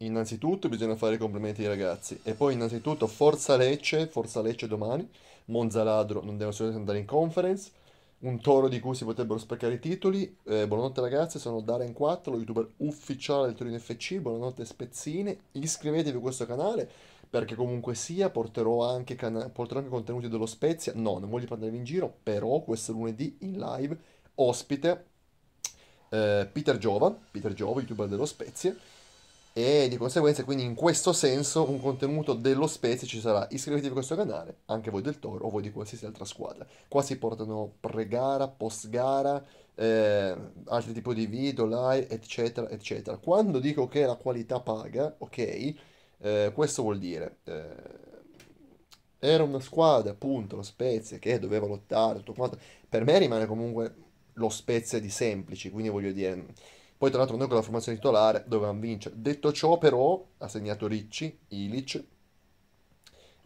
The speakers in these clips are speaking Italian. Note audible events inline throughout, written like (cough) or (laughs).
innanzitutto bisogna fare i complimenti ai ragazzi e poi innanzitutto forza Lecce, forza Lecce domani, Monza Ladro non deve assolutamente andare in conference, un toro di cui si potrebbero spaccare i titoli, eh, buonanotte ragazzi, sono Darren4, lo youtuber ufficiale del Torino FC, buonanotte spezzine, iscrivetevi a questo canale perché comunque sia porterò anche, cana- porterò anche contenuti dello Spezia, no non voglio prendervi in giro, però questo lunedì in live ospite eh, Peter Giova, Peter Giova, youtuber dello Spezia, e di conseguenza quindi in questo senso un contenuto dello Spezia ci sarà. Iscrivetevi a questo canale, anche voi del Toro o voi di qualsiasi altra squadra. Qua si portano pre-gara, post-gara, eh, altri tipi di video, live, eccetera, eccetera. Quando dico che la qualità paga, ok, eh, questo vuol dire... Eh, era una squadra, appunto, lo Spezia, che doveva lottare, tutto quanto. Per me rimane comunque lo Spezia di semplici, quindi voglio dire poi tra l'altro noi con la formazione titolare dovevamo vincere. Detto ciò però ha segnato Ricci, Ilic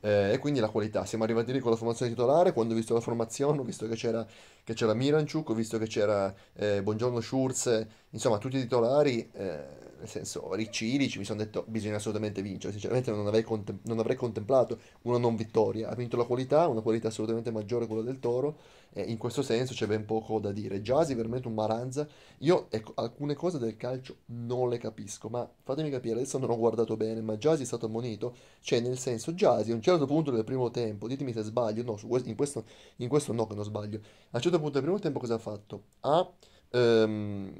eh, e quindi la qualità. Siamo arrivati lì con la formazione titolare, quando ho visto la formazione ho visto che c'era, che c'era Miranciuk, ho visto che c'era eh, Buongiorno Schurz, insomma tutti i titolari... Eh, nel senso Ricci Ilici mi sono detto bisogna assolutamente vincere, sinceramente non avrei, contem- non avrei, contemplato una non vittoria, ha vinto la qualità, una qualità assolutamente maggiore quella del Toro, e in questo senso c'è ben poco da dire, Jasi veramente un maranza, io ecco, alcune cose del calcio non le capisco, ma fatemi capire, adesso non ho guardato bene, ma Jasi è stato ammonito, cioè nel senso Jasi a un certo punto del primo tempo, ditemi se sbaglio, no, questo, in, questo, in, questo, no che non sbaglio, a un certo punto del primo tempo cosa ha fatto? Ha... Ehm,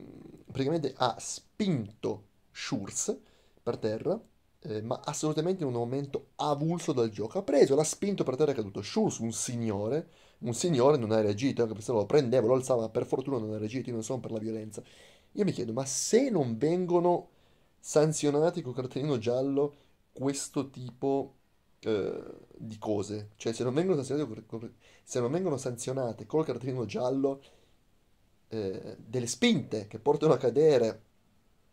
praticamente ha spinto Schurz per terra, eh, ma assolutamente in un momento avulso dal gioco. Ha preso, l'ha spinto per terra, e è caduto. Schurz, un signore, un signore non ha reagito, anche se lo prendevo, lo alzava, per fortuna non ha reagito, io non sono per la violenza. Io mi chiedo, ma se non vengono sanzionati col cartellino giallo questo tipo eh, di cose, cioè se non vengono sanzionate col, non vengono sanzionate col cartellino giallo eh, delle spinte che portano a cadere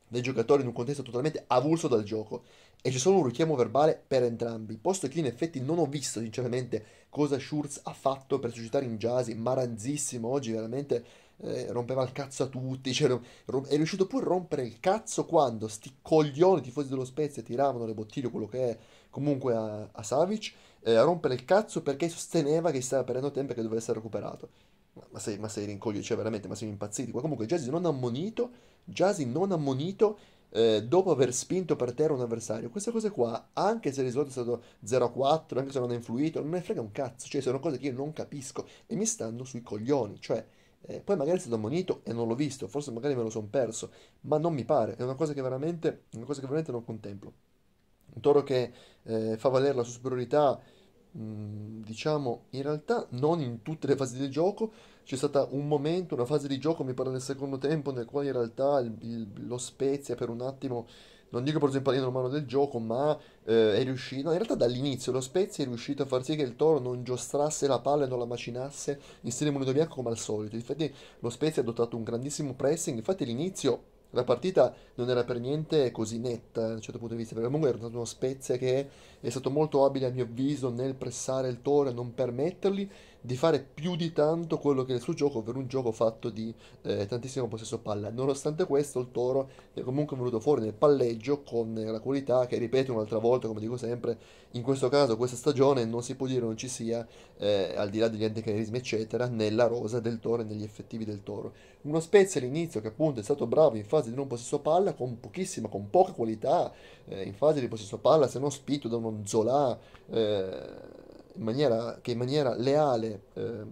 dai giocatori in un contesto totalmente avulso dal gioco e c'è solo un richiamo verbale per entrambi, posto che in effetti non ho visto sinceramente cosa Schurz ha fatto per suscitare in Jasi, maranzissimo oggi veramente eh, rompeva il cazzo a tutti, (laughs) cioè, è riuscito pure a rompere il cazzo quando sti coglioni tifosi dello Spezia tiravano le bottiglie, o quello che è comunque a, a Savic, eh, a rompere il cazzo perché sosteneva che stava perdendo tempo e che doveva essere recuperato ma sei, ma sei rincoglio, cioè veramente, ma siamo impazziti qua. Comunque Jazzy non ammonito, Jasi non ammonito eh, dopo aver spinto per terra un avversario. Queste cose qua, anche se il risultato è stato 0-4, anche se non ha influito, non ne frega un cazzo, cioè sono cose che io non capisco e mi stanno sui coglioni, cioè... Eh, poi magari è stato ammonito e non l'ho visto, forse magari me lo sono perso, ma non mi pare, è una cosa che veramente, cosa che veramente non contemplo. Un toro che eh, fa valere la sua superiorità Mm, diciamo in realtà non in tutte le fasi del gioco c'è stato un momento, una fase di gioco mi pare nel secondo tempo nel quale in realtà il, il, lo Spezia per un attimo non dico per esempio la mano del gioco ma eh, è riuscito no, in realtà dall'inizio lo Spezia è riuscito a far sì che il Toro non giostrasse la palla e non la macinasse in stile monotoviaco come al solito infatti lo Spezia ha dotato un grandissimo pressing infatti l'inizio la partita non era per niente così netta da un certo punto di vista, perché comunque era stato uno Spezia che è stato molto abile a mio avviso nel pressare il Toro e non permettergli di fare più di tanto quello che è il suo gioco, ovvero un gioco fatto di eh, tantissimo possesso palla. Nonostante questo, il Toro è comunque venuto fuori nel palleggio con eh, la qualità che, ripeto un'altra volta, come dico sempre, in questo caso, questa stagione non si può dire non ci sia, eh, al di là degli anticanerismi, eccetera, nella rosa del Toro e negli effettivi del Toro. Uno Spezia all'inizio che appunto è stato bravo in fase di non possesso palla, con pochissima, con poca qualità, eh, in fase di possesso palla, se non spinto da uno Zola eh, in maniera, che in maniera leale ehm,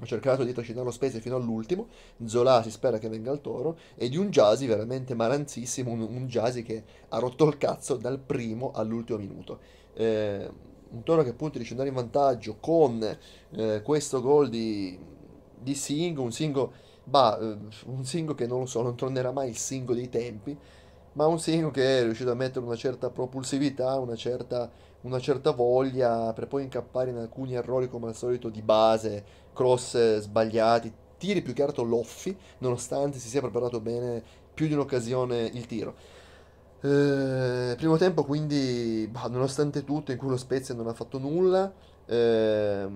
ha cercato di trascinare lo Spezia fino all'ultimo, Zola si spera che venga al toro, e di un Jasi veramente maranzissimo, un, un Jasi che ha rotto il cazzo dal primo all'ultimo minuto. Eh, un toro che appunto riesce ad andare in vantaggio con eh, questo gol di, di Singo, un Singo, bah, ehm, un Singo che non lo so, non tornerà mai il Singo dei tempi, ma un Singo che è riuscito a mettere una certa propulsività, una certa una certa voglia per poi incappare in alcuni errori come al solito di base, cross sbagliati, tiri più che altro loffi, nonostante si sia preparato bene più di un'occasione il tiro. Eh, primo tempo quindi, bah, nonostante tutto, in cui lo Spezia non ha fatto nulla, eh,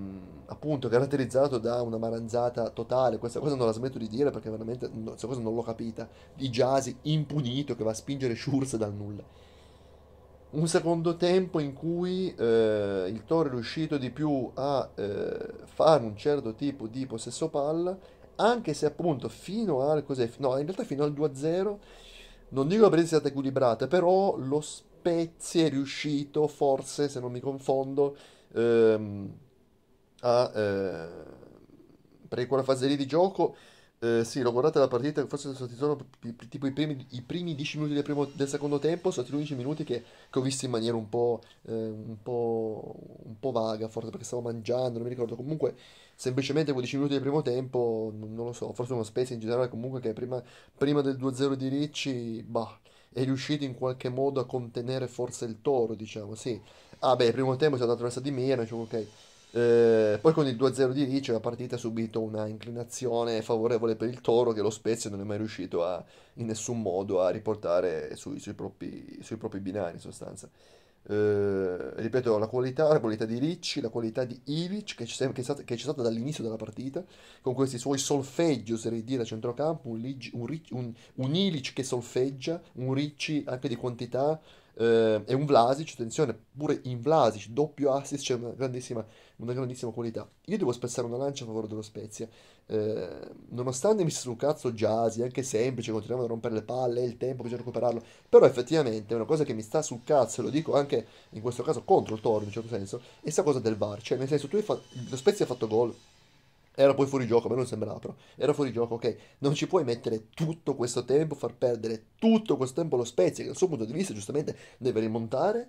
appunto caratterizzato da una maranzata totale, questa cosa non la smetto di dire perché veramente no, questa cosa non l'ho capita, di Jasi impunito che va a spingere Schurz dal nulla un secondo tempo in cui eh, il Toro è riuscito di più a eh, fare un certo tipo di possesso palla, anche se appunto fino al, no, in realtà fino al 2-0, non dico che la presenza sia stata equilibrata, però lo Spezia è riuscito, forse se non mi confondo, ehm, a... Eh, per quella fase lì di gioco eh, sì, l'ho guardata la partita, forse sono stati tipo i primi, i primi 10 minuti del, primo, del, secondo tempo, sono stati 11 minuti che, che ho visto in maniera un po', eh, un po', un, po', vaga, forse perché stavo mangiando, non mi ricordo. Comunque, semplicemente 10 minuti del primo tempo, non, non lo so, forse uno Spezia in generale comunque che prima, prima del 2-0 di Ricci, bah, è riuscito in qualche modo a contenere forse il toro, diciamo, sì. Ah beh, il primo tempo è stata la di Mirna, diciamo, ok eh, poi con il 2-0 di Ricci la partita ha subito una inclinazione favorevole per il Toro che lo Spezia non è mai riuscito a, in nessun modo a riportare sui, sui, propri, sui propri, binari in sostanza. Eh, ripeto, la qualità, la qualità di Ricci, la qualità di Ivic che, c'è, che, stata, che c'è stata dall'inizio della partita con questi suoi solfeggi, oserei dire, a centrocampo, un, Ligi, un, un, un Ilic che solfeggia, un Ricci anche di quantità eh, e un Vlasic, attenzione, pure in Vlasic, doppio assist, c'è una grandissima, una grandissima qualità. Io devo spezzare una lancia a favore dello Spezia, eh, nonostante mi sia sul cazzo Jasi, anche semplice, continuiamo a rompere le palle, è il tempo, bisogna recuperarlo, però effettivamente è una cosa che mi sta sul cazzo, e lo dico anche in questo caso contro il Toro in un certo senso, è questa cosa del VAR, cioè nel senso tu hai fatto, lo Spezia ha fatto gol, era poi fuori gioco, a me non sembrava però. Era fuori gioco, ok. Non ci puoi mettere tutto questo tempo, far perdere tutto questo tempo allo Spezia, che dal suo punto di vista giustamente deve rimontare,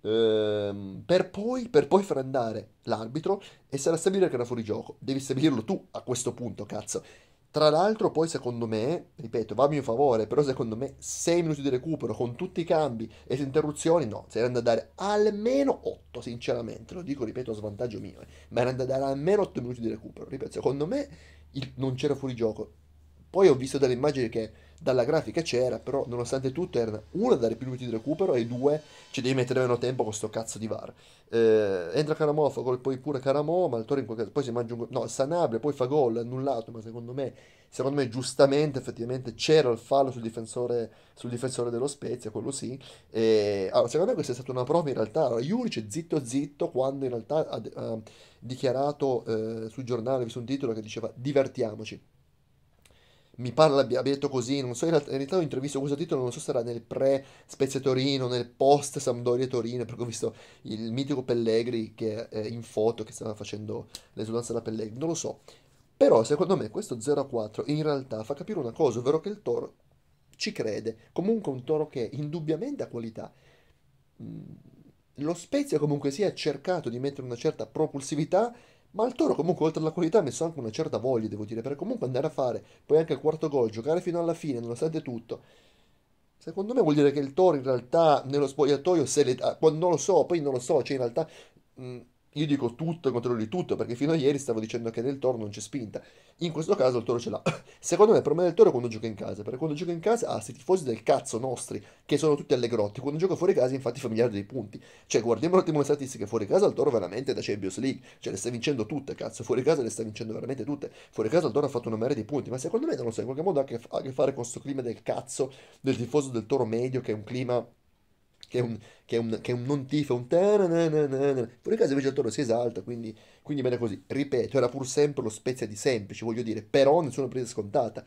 ehm, per, poi, per poi far andare l'arbitro e sarà stabilire che era fuori gioco. Devi stabilirlo tu a questo punto, cazzo. Tra l'altro poi secondo me, ripeto, va a mio favore, però secondo me 6 minuti di recupero con tutti i cambi e le interruzioni, no, se erano da dare almeno 8, sinceramente, lo dico, ripeto, a svantaggio mio, eh. ma erano da dare almeno 8 minuti di recupero, ripeto, secondo me il, non c'era fuori gioco, poi ho visto delle immagini che dalla grafica c'era, però nonostante tutto era una dare più minuti di recupero e due ci devi mettere meno tempo con sto cazzo di VAR. Eh, entra Caramò, fa gol poi pure Caramo, ma il Toro in quel caso poi si mangia un gol, no, Sanabria poi fa gol annullato, ma secondo me, secondo me giustamente effettivamente c'era il fallo sul difensore, sul difensore dello Spezia, quello sì. E, allora, secondo me questa è stata una prova in realtà, allora, Juric è zitto zitto quando in realtà ha, ha dichiarato eh, sul giornale, visto un titolo che diceva divertiamoci mi parla, abbia detto così, non so, in realtà, in realtà ho intervistato questo titolo, non so se sarà nel pre Spezia Torino, nel post Sampdoria Torino, perché ho visto il mitico Pellegri che è in foto, che stava facendo l'esultanza da Pellegri, non lo so. Però secondo me questo 0-4 in realtà fa capire una cosa, ovvero che il Toro ci crede, comunque un Toro che indubbiamente ha qualità. Mm, lo Spezia comunque si è cercato di mettere una certa propulsività ma il Toro comunque oltre alla qualità ha messo anche una certa voglia, devo dire, per comunque andare a fare, poi anche il quarto gol, giocare fino alla fine, nonostante tutto. Secondo me vuol dire che il Toro in realtà nello spogliatoio, se le, ah, non lo so, poi non lo so, cioè in realtà... Mh, io dico tutto e controllo di tutto, perché fino a ieri stavo dicendo che nel Toro non c'è spinta. In questo caso il Toro ce l'ha. (laughs) Secondo me il problema del Toro è quando gioca in casa, perché quando gioca in casa ha ah, tifosi del cazzo nostri, che sono tutti alle grotte. Quando gioca fuori casa infatti fa miliardi di punti. Cioè guardiamo un attimo le statistiche, fuori casa il Toro veramente è da Champions League. Cioè le sta vincendo tutte, cazzo. Fuori casa le sta vincendo veramente tutte. Fuori casa il Toro ha fatto una marea di punti, ma secondo me non lo so, in qualche modo ha a che fare con questo clima del cazzo del tifoso del Toro medio, che è un clima che è un, che è un, che è un non tifo, un in quel caso invece il toro si esalta, quindi, quindi bene così. Ripeto, era pur sempre lo spezia di semplice, voglio dire, però nessuna presa scontata.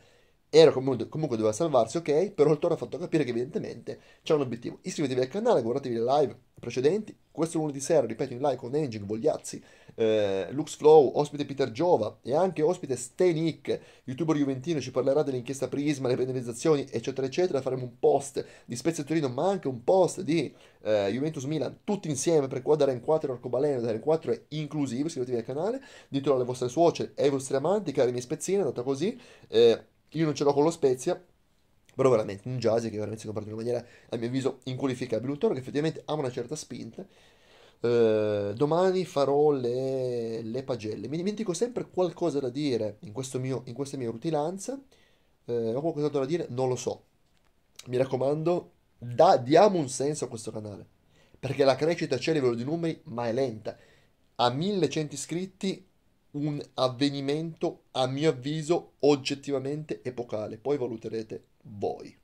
Era comunque, comunque doveva salvarsi, ok, però il toro ha fatto capire che evidentemente c'è un obiettivo. Iscrivetevi al canale, guardatevi le live precedenti, questo lunedì sera, ripeto, in live con Engine, Vogliazzi, eh, Flow, ospite Peter Giova e anche ospite Stenic, youtuber juventino, ci parlerà dell'inchiesta Prisma, le penalizzazioni, eccetera, eccetera. Faremo un post di Spezia Torino, ma anche un post di eh, Juventus Milan, tutti insieme, per qua Darren 4 Arcobaleno, Darren 4 è inclusivo, iscrivetevi al canale, ditelo alle vostre suocere e ai vostri amanti, cari miei spezzini, è andata così. Eh, io non ce l'ho con lo Spezia, però veramente un jazz che veramente si comporta in una maniera a mio avviso inqualificabile un toro che effettivamente ha una certa spinta eh, domani farò le, le, pagelle mi dimentico sempre qualcosa da dire in, mio, in questa mia rutilanza eh, ho qualcosa da dire non lo so mi raccomando da, diamo un senso a questo canale perché la crescita c'è a livello di numeri ma è lenta a 1100 iscritti un avvenimento a mio avviso oggettivamente epocale poi valuterete boy